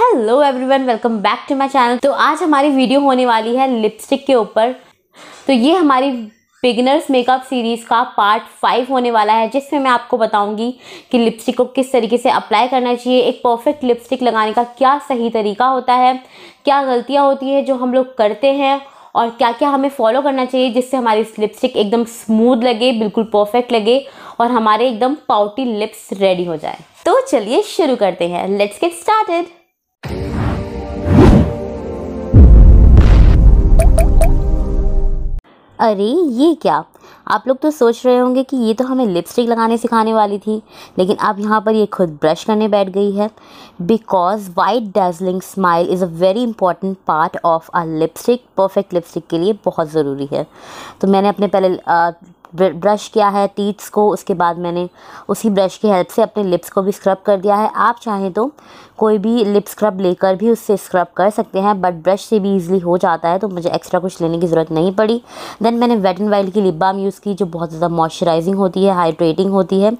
hello everyone welcome back to my channel तो आज हमारी वीडियो होने वाली है लिपस्टिक के ऊपर तो ये हमारी बिगनर्स मेकअप सीरीज़ का पार्ट फाइव होने वाला है जिसमें मैं आपको बताऊंगी कि लिपस्टिक को किस तरीके से अप्लाई करना चाहिए एक परफेक्ट लिपस्टिक लगाने का क्या सही तरीका होता है क्या गलतियाँ होती हैं जो हम लोग करते हैं और क्या क्या हमें फॉलो करना चाहिए जिससे हमारी लिपस्टिक एकदम स्मूथ लगे बिल्कुल परफेक्ट लगे और हमारे एकदम पाउटी लिप्स रेडी हो जाए तो चलिए शुरू करते हैं लेट्स गेट स्टार्टेड अरे ये क्या आप लोग तो सोच रहे होंगे कि ये तो हमें लिपस्टिक लगाने सिखाने वाली थी लेकिन अब यहाँ पर ये खुद ब्रश करने बैठ गई है because white Darjeeling smile is a very important part of a lipstick perfect lipstick के लिए बहुत ज़रूरी है तो मैंने अपने पहले ब्रश किया है टीथ्स को उसके बाद मैंने उसी ब्रश की हेल्प से अपने लिप्स को भी स्क्रब कर दिया है आप चाहें तो कोई भी लिप स्क्रब लेकर भी उससे स्क्रब कर सकते हैं बट ब्रश से भी ईजिली हो जाता है तो मुझे एक्स्ट्रा कुछ लेने की ज़रूरत नहीं पड़ी देन मैंने वेट एंड वाइल्ड की लिप बाम यूज़ की जो बहुत ज़्यादा मॉइस्चराइजिंग होती है हाइड्रेटिंग होती है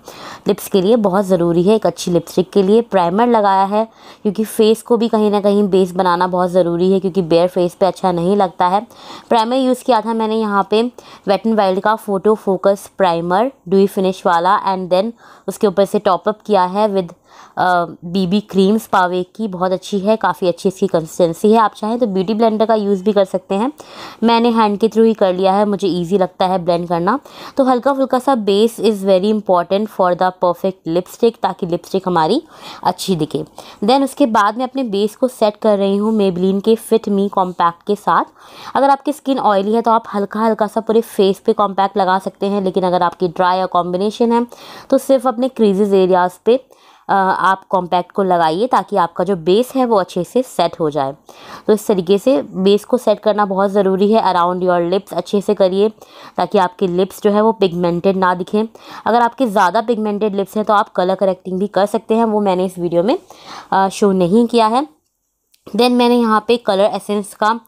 लिप्स के लिए बहुत ज़रूरी है एक अच्छी लिपस्टिक के लिए प्राइमर लगाया है क्योंकि फेस को भी कहीं ना कहीं बेस बनाना बहुत ज़रूरी है क्योंकि बेयर फेस पर अच्छा नहीं लगता है प्राइमर यूज़ किया था मैंने यहाँ पर वेट एंड वाइल्ड का photo focus primer dewy finish वाला एंड देन उसके ऊपर से टॉपअप किया है विद बीबी क्रीम्स पावे की बहुत अच्छी है काफ़ी अच्छी इसकी कंसिस्टेंसी है आप चाहें तो ब्यूटी ब्लेंडर का यूज़ भी कर सकते हैं मैंने हैंड के थ्रू ही कर लिया है मुझे ईजी लगता है ब्लेंड करना तो हल्का फुल्का सा base is very important for the perfect lipstick ताकि लिपस्टिक हमारी अच्छी दिखे देन उसके बाद मैं अपने बेस को सेट कर रही हूँ मेबलिन के फिट मी कॉम्पैक्ट के साथ अगर आपकी स्किन ऑयली है तो आप हल्का हल्का सा पूरे फेस पर कॉम्पैक्ट लगा सकते हैं लेकिन अगर आपकी ड्राई या कॉम्बिनेशन है तो सिर्फ अपने क्रीजेज एरियाज़ पर आप कॉम्पैक्ट को लगाइए ताकि आपका जो बेस है वो अच्छे से सेट हो जाए तो इस तरीके से बेस को सेट करना बहुत ज़रूरी है अराउंड योर लिप्स अच्छे से करिए ताकि आपके लिप्स जो है वो पिगमेंटेड ना दिखें अगर आपके ज़्यादा पिगमेंटेड लिप्स हैं तो आप कलर करेक्टिंग भी कर सकते हैं वो मैंने इस वीडियो में शो नहीं किया है देन मैंने यहाँ पर कलर एसेंस का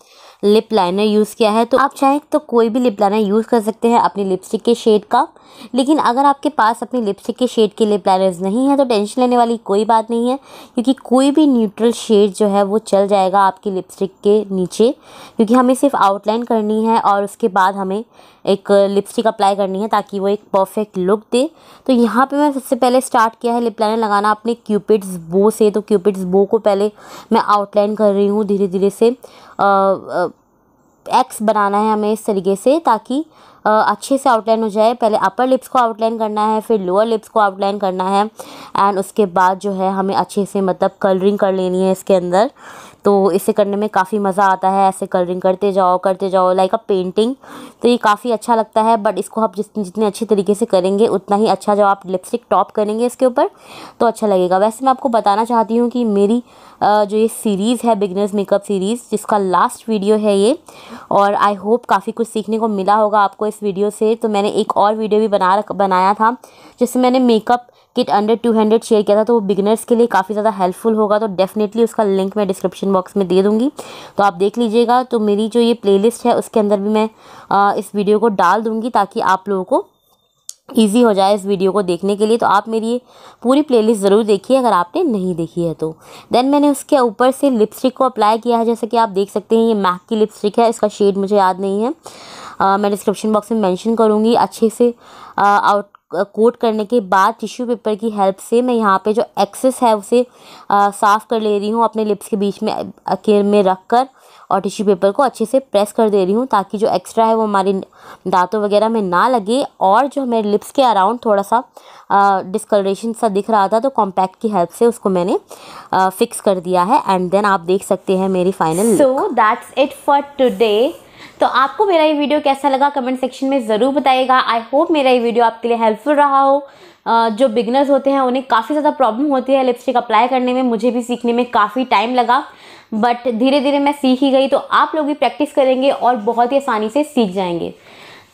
लिप लाइनर यूज़ किया है तो आप चाहें तो कोई भी लिप लाइनर यूज़ कर सकते हैं अपनी लिपस्टिक के शेड का लेकिन अगर आपके पास अपनी लिपस्टिक के शेड के लिए प्लानर्स नहीं है तो टेंशन लेने वाली कोई बात नहीं है क्योंकि कोई भी न्यूट्रल शेड जो है वो चल जाएगा आपकी लिपस्टिक के नीचे क्योंकि हमें सिर्फ आउटलाइन करनी है और उसके बाद हमें एक लिपस्टिक अप्लाई करनी है ताकि वो एक परफेक्ट लुक दे तो यहाँ पे मैं सबसे पहले स्टार्ट किया है लिप लाइनर लगाना अपने क्यूपिड्स बो से तो क्यूपिड्स बो को पहले मैं आउटलाइन कर रही हूँ धीरे धीरे से आ, आ, एक्स बनाना है हमें इस तरीके से ताकि अच्छे से आउटलाइन हो जाए पहले अपर लिप्स को आउटलाइन करना है फिर लोअर लिप्स को आउटलाइन करना है एंड उसके बाद जो है हमें अच्छे से मतलब कलरिंग कर लेनी है इसके अंदर तो इसे करने में काफ़ी मज़ा आता है ऐसे कलरिंग करते जाओ करते जाओ लाइक अ पेंटिंग तो ये काफ़ी अच्छा लगता है बट इसको आप जितने जितने अच्छे तरीके से करेंगे उतना ही अच्छा जब आप लिपस्टिक टॉप करेंगे इसके ऊपर तो अच्छा लगेगा वैसे मैं आपको बताना चाहती हूँ कि मेरी जो ये सीरीज़ है बिगनर्स मेकअप सीरीज़ जिसका लास्ट वीडियो है ये और आई होप काफ़ी कुछ सीखने को मिला होगा आपको इस वीडियो से तो मैंने एक और वीडियो भी बना बनाया था जिससे मैंने makeup kit under two hundred share किया था तो वो बिगनर्स के लिए काफ़ी ज़्यादा हेल्पफुल होगा तो डेफिनेटली उसका लिंक मैं डिस्क्रिप्शन बॉक्स में दे दूँगी तो आप देख लीजिएगा तो मेरी जो ये प्लेलिस्ट है उसके अंदर भी मैं आ, इस वीडियो को डाल दूँगी ताकि आप लोगों को ईजी हो जाए इस वीडियो को देखने के लिए तो आप मेरी ये पूरी प्लेलिस्ट ज़रूर देखिए अगर आपने नहीं देखी है तो देन मैंने उसके ऊपर से लिपस्टिक को अप्लाई किया है जैसे कि आप देख सकते हैं ये मैक की लिपस्टिक है इसका शेड मुझे याद नहीं है आ, मैं डिस्क्रिप्शन बॉक्स में मेंशन करूँगी अच्छे से आउट कोट करने के बाद टिश्यू पेपर की हेल्प से मैं यहाँ पे जो एक्सेस है उसे साफ कर ले रही हूँ अपने लिप्स के बीच में अकेर में रख कर और टिश्यू पेपर को अच्छे से प्रेस कर दे रही हूँ ताकि जो एक्स्ट्रा है वो हमारे दांतों वगैरह में ना लगे और जो हमारे लिप्स के अराउंड थोड़ा सा डिस्कलरेशन सा दिख रहा था तो कॉम्पैक्ट की हेल्प से उसको मैंने आ, फिक्स कर दिया है एंड देन आप देख सकते हैं मेरी final so that's it for today तो आपको मेरा ये वीडियो कैसा लगा कमेंट सेक्शन में ज़रूर बताएगा आई होप मेरा ये वीडियो आपके लिए हेल्पफुल रहा हो जो बिगनर्स होते हैं उन्हें काफ़ी ज़्यादा प्रॉब्लम होती है लिपस्टिक अप्लाई करने में मुझे भी सीखने में काफ़ी टाइम लगा बट धीरे धीरे मैं सीख ही गई तो आप लोग भी प्रैक्टिस करेंगे और बहुत ही आसानी से सीख जाएंगे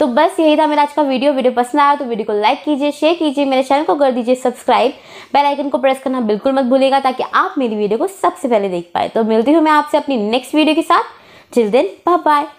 तो बस यही था मेरा आज का वीडियो वीडियो पसंद आया तो वीडियो को लाइक कीजिए शेयर कीजिए मेरे चैनल को कर दीजिए सब्सक्राइब बेल आइकन को प्रेस करना बिल्कुल मत भूलिएगा ताकि आप मेरी वीडियो को सबसे पहले देख पाए तो मिलती हूँ मैं आपसे अपनी नेक्स्ट वीडियो के साथ चिल दिन बाय